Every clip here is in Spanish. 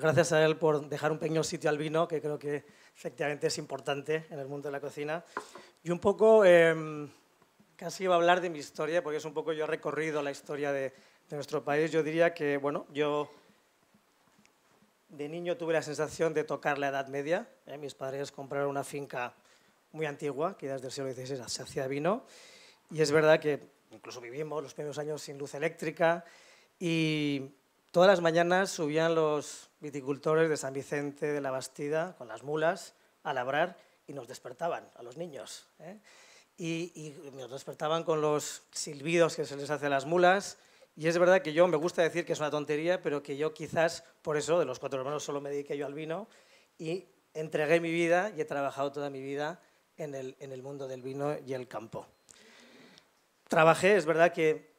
gracias a él por dejar un pequeño sitio al vino, que creo que efectivamente es importante en el mundo de la cocina. Y un poco, em, casi iba a hablar de mi historia, porque es un poco, yo he recorrido la historia de, nuestro país. Yo diría que, bueno, yo de niño tuve la sensación de tocar la Edad Media. ¿eh? Mis padres compraron una finca muy antigua, que desde el siglo XVI se hacía vino. Y es verdad que incluso vivimos los primeros años sin luz eléctrica. Y Todas las mañanas subían los viticultores de San Vicente de la Bastida con las mulas a labrar y nos despertaban a los niños. ¿eh? Y, nos despertaban con los silbidos que se les hace a las mulas. Y es verdad que yo me gusta decir que es una tontería, pero que yo quizás por eso, de los cuatro hermanos, solo me dediqué yo al vino y entregué mi vida y he trabajado toda mi vida en el mundo del vino y el campo. Trabajé, es verdad que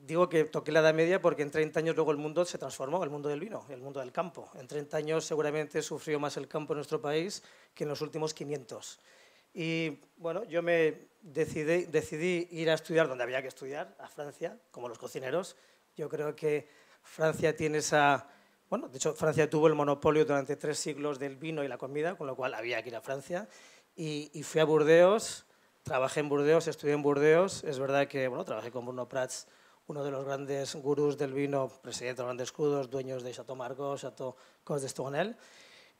digo que toqué la Edad Media porque en 30 años luego el mundo se transformó, el mundo del vino, el mundo del campo. En 30 años seguramente sufrió más el campo en nuestro país que en los últimos 500. Y bueno, yo me decidí, ir a estudiar donde había que estudiar, a Francia, como los cocineros. Yo creo que Francia tiene esa... Bueno, de hecho, Francia tuvo el monopolio durante tres siglos del vino y la comida, con lo cual había que ir a Francia. y fui a Burdeos, Trabajé en Burdeos, estudié en Burdeos. Es verdad que bueno, trabajé con Bruno Prats, uno de los grandes gurús del vino, presidente de los grandes escudos, dueños de Chateau Margaux, Chateau Cos de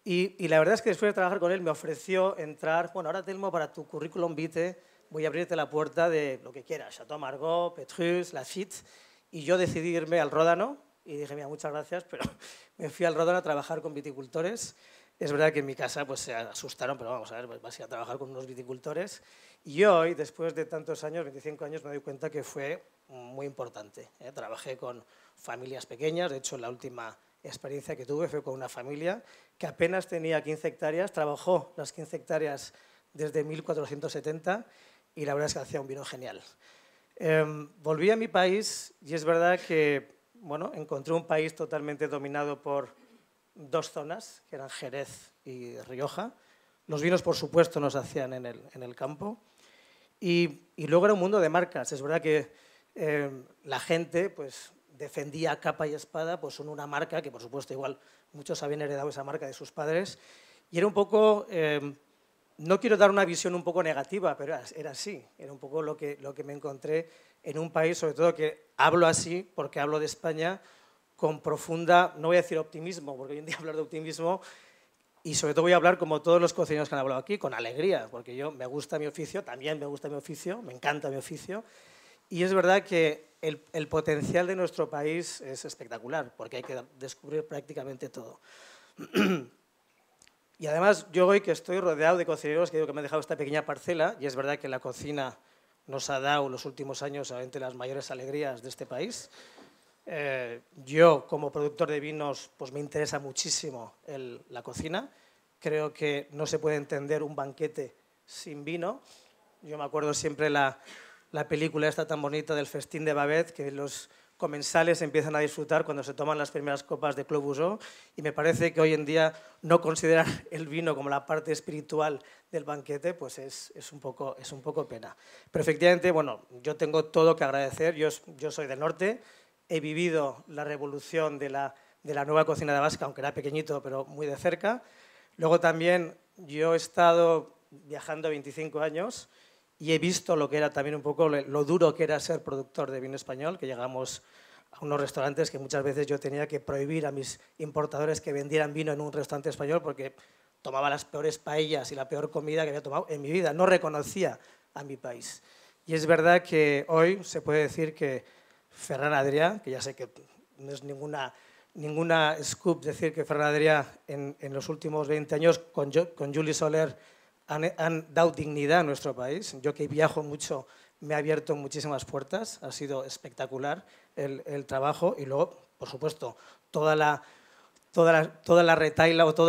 Y, la verdad es que después de trabajar con él me ofreció entrar, bueno, ahora Telmo, para tu currículum vitae voy a abrirte la puerta de lo que quieras, Chateau Margaux, Petrus, Lafitte. Y yo decidí irme al Ródano y dije, mira, muchas gracias, pero me fui al Ródano a trabajar con viticultores. Es verdad que en mi casa pues, se asustaron, pero vamos a ver, pues, vas a trabajar con unos viticultores. Y hoy, después de tantos años, 25 años, me doy cuenta que fue muy importante. ¿eh? Trabajé con familias pequeñas, de hecho, la última experiencia que tuve fue con una familia que apenas tenía 15 hectáreas, trabajó las 15 hectáreas desde 1470 y la verdad es que hacía un vino genial. Em, volví a mi país y es verdad que bueno, encontré un país totalmente dominado por dos zonas, que eran Jerez y Rioja. Los vinos, por supuesto, nos hacían en el, en el campo. Y, y, luego era un mundo de marcas. Es verdad que eh, la gente pues, defendía capa y espada pues, una marca, que por supuesto igual muchos habían heredado esa marca de sus padres. Y era un poco, eh, no quiero dar una visión un poco negativa, pero era, era, así. Era un poco lo que, lo que me encontré en un país, sobre todo que hablo así porque hablo de España, con profunda, no voy a decir optimismo, porque hoy en día hablar de optimismo, y sobre todo voy a hablar como todos los cocineros que han hablado aquí, con alegría, porque yo me gusta mi oficio, también me gusta mi oficio, me encanta mi oficio, y es verdad que el, potencial de nuestro país es espectacular, porque hay que descubrir prácticamente todo. y además yo hoy que estoy rodeado de cocineros que digo que me han dejado esta pequeña parcela, y es verdad que la cocina nos ha dado en los últimos años las mayores alegrías de este país, eh, yo, como productor de vinos, pues me interesa muchísimo la cocina. Creo que no se puede entender un banquete sin vino. Yo me acuerdo siempre la, la película esta tan bonita del festín de Babet, que los comensales empiezan a disfrutar cuando se toman las primeras copas de Clos y me parece que hoy en día no considerar el vino como la parte espiritual del banquete pues es, es, un, poco, es un poco pena. Pero efectivamente, bueno, yo tengo todo que agradecer, yo, yo soy del norte, he vivido la revolución de la, nueva cocina de vasca, aunque era pequeñito, pero muy de cerca. Luego también yo he estado viajando 25 años y he visto lo que era también un poco lo duro que era ser productor de vino español, que llegamos a unos restaurantes que muchas veces yo tenía que prohibir a mis importadores que vendieran vino en un restaurante español porque tomaba las peores paellas y la peor comida que había tomado en mi vida, no reconocía a mi país. Y es verdad que hoy se puede decir que Ferran Adrià, que ya sé que no es ninguna, ninguna scoop decir que Ferran Adrià en, los últimos 20 años con, Julie Soler han, dado dignidad a nuestro país. Yo que viajo mucho me ha abierto muchísimas puertas, ha sido espectacular el, trabajo y luego, por supuesto, toda la, toda o toda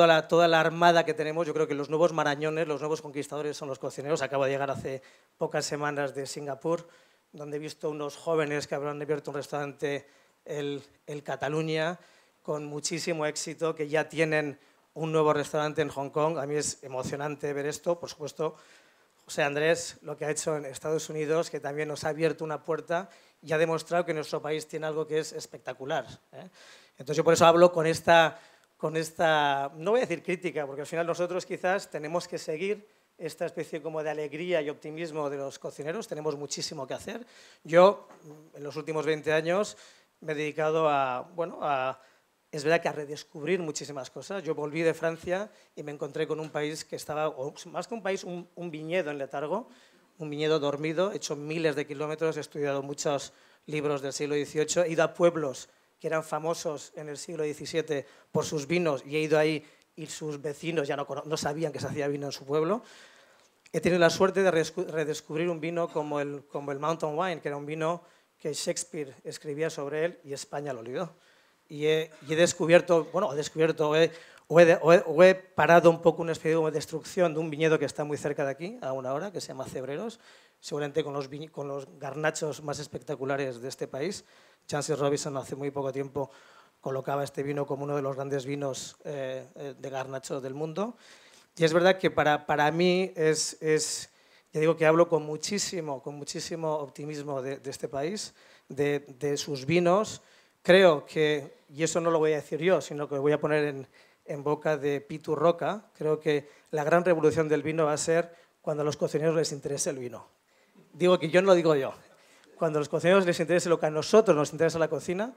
la, toda la armada que tenemos. Yo creo que los nuevos marañones, los nuevos conquistadores son los cocineros. Acabo de llegar hace pocas semanas de Singapur donde he visto unos jóvenes que habrán abierto un restaurante, en Cataluña, con muchísimo éxito, que ya tienen un nuevo restaurante en Hong Kong. A mí es emocionante ver esto. Por supuesto, José Andrés, lo que ha hecho en Estados Unidos, que también nos ha abierto una puerta y ha demostrado que nuestro país tiene algo que es espectacular. ¿eh? Entonces yo por eso hablo con esta, con esta, no voy a decir crítica, porque al final nosotros quizás tenemos que seguir esta especie como de alegría y optimismo de los cocineros. Tenemos muchísimo que hacer. Yo, en los últimos 20 años, me he dedicado a, bueno, a, es verdad que a redescubrir muchísimas cosas. Yo volví de Francia y me encontré con un país que estaba, más que un país, un, un viñedo en letargo, un viñedo dormido, he hecho miles de kilómetros, he estudiado muchos libros del siglo XVIII, he ido a pueblos que eran famosos en el siglo XVII por sus vinos y he ido ahí y sus vecinos ya no, no sabían que se hacía vino en su pueblo. He tenido la suerte de redescubrir un vino como el, como el Mountain Wine, que era un vino que Shakespeare escribía sobre él y España lo olvidó. Y he, he descubierto, bueno, he descubierto, he, o, he, parado un poco una especie de destrucción de un viñedo que está muy cerca de aquí, a una hora, que se llama Cebreros, seguramente con los, con los garnachos más espectaculares de este país. Chances Robinson hace muy poco tiempo colocaba este vino como uno de los grandes vinos eh, eh, de garnacho del mundo. Y es verdad que para, para mí es, es, ya digo que hablo con muchísimo, con muchísimo optimismo de, este país, de, de, sus vinos. Creo que, y eso no lo voy a decir yo, sino que lo voy a poner en, en boca de Pitu Roca, creo que la gran revolución del vino va a ser cuando a los cocineros les interese el vino. Digo que yo no lo digo yo. Cuando a los cocineros les interese lo que a nosotros nos interesa la cocina,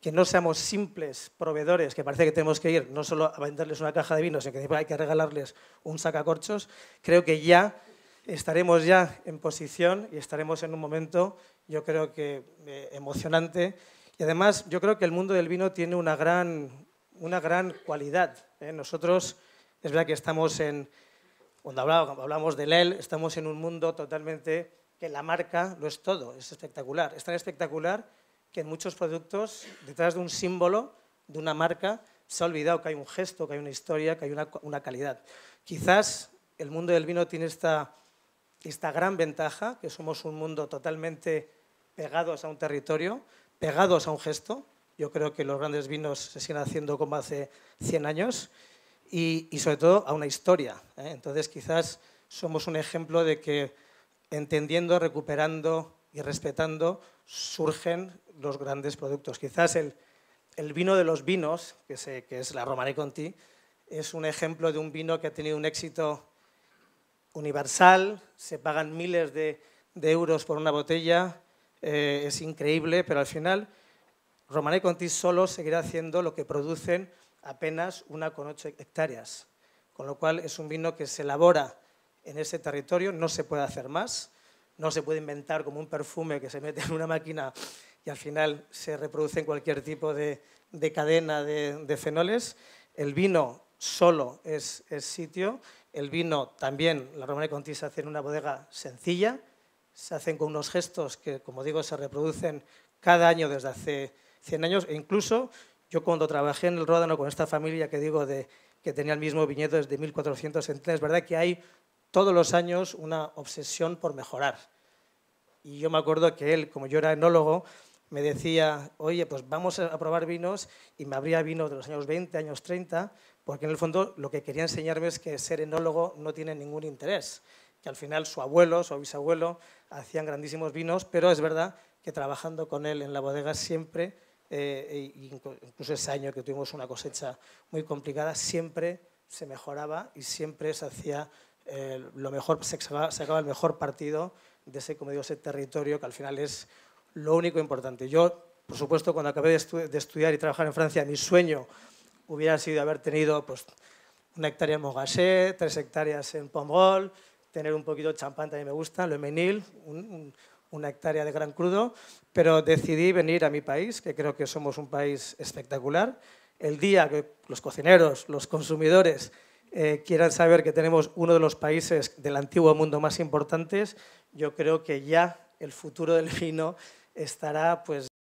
que no seamos simples proveedores, que parece que tenemos que ir no solo a venderles una caja de vino, sino que hay que regalarles un sacacorchos, creo que ya estaremos ya en posición y estaremos en un momento, yo creo que eh, emocionante. Y además, yo creo que el mundo del vino tiene una gran, una gran cualidad. ¿eh? Nosotros, es verdad que estamos en, cuando hablamos de LEL, e estamos en un mundo totalmente que la marca lo es todo, es espectacular. Es tan espectacular que en muchos productos, detrás de un símbolo, de una marca, se ha olvidado que hay un gesto, que hay una historia, que hay una, calidad. Quizás el mundo del vino tiene esta, gran ventaja, que somos un mundo totalmente pegados a un territorio, pegados a un gesto. Yo creo que los grandes vinos se siguen haciendo como hace 100 años y, sobre todo a una historia. ¿eh? Entonces quizás somos un ejemplo de que entendiendo, recuperando y respetando surgen los grandes productos. Quizás el, vino de los vinos, que, que es la Romane Conti, es un ejemplo de un vino que ha tenido un éxito universal, se pagan miles de, euros por una botella, eh, es increíble, pero al final Romané Conti solo seguirá haciendo lo que producen apenas una con ocho hectáreas, con lo cual es un vino que se elabora en ese territorio, no se puede hacer más, no se puede inventar como un perfume que se mete en una máquina y al final se reproduce en cualquier tipo de, cadena de, fenoles. El vino solo es, es sitio. El vino también, la de Conti se hace en una bodega sencilla, se hacen con unos gestos que, como digo, se reproducen cada año desde hace 100 años. E incluso yo cuando trabajé en el Ródano con esta familia que digo que tenía el mismo viñedo desde 1400, es verdad que hay todos los años una obsesión por mejorar. Y yo me acuerdo que él, como yo era enólogo, me decía, oye, pues vamos a probar vinos y me abría vinos de los años 20, años 30, porque en el fondo lo que quería enseñarme es que ser enólogo no tiene ningún interés, que al final su abuelo, su bisabuelo, hacían grandísimos vinos, pero es verdad que trabajando con él en la bodega siempre, eh, incluso ese año que tuvimos una cosecha muy complicada, siempre se mejoraba y siempre se hacía eh, lo mejor, se acaba, el mejor partido de ese, ese territorio que al final es lo único importante. Yo, por supuesto, cuando acabé de, estudiar y trabajar en Francia, mi sueño hubiera sido haber tenido pues, una hectárea en Mogaché, tres hectáreas en Pombol, tener un poquito de champán también me gusta, lo menil, una hectárea de gran crudo, pero decidí venir a mi país, que creo que somos un país espectacular. El día que los cocineros, los consumidores, eh, quieran saber que tenemos uno de los países del antiguo mundo más importantes, yo creo que ya el futuro del vino estará pues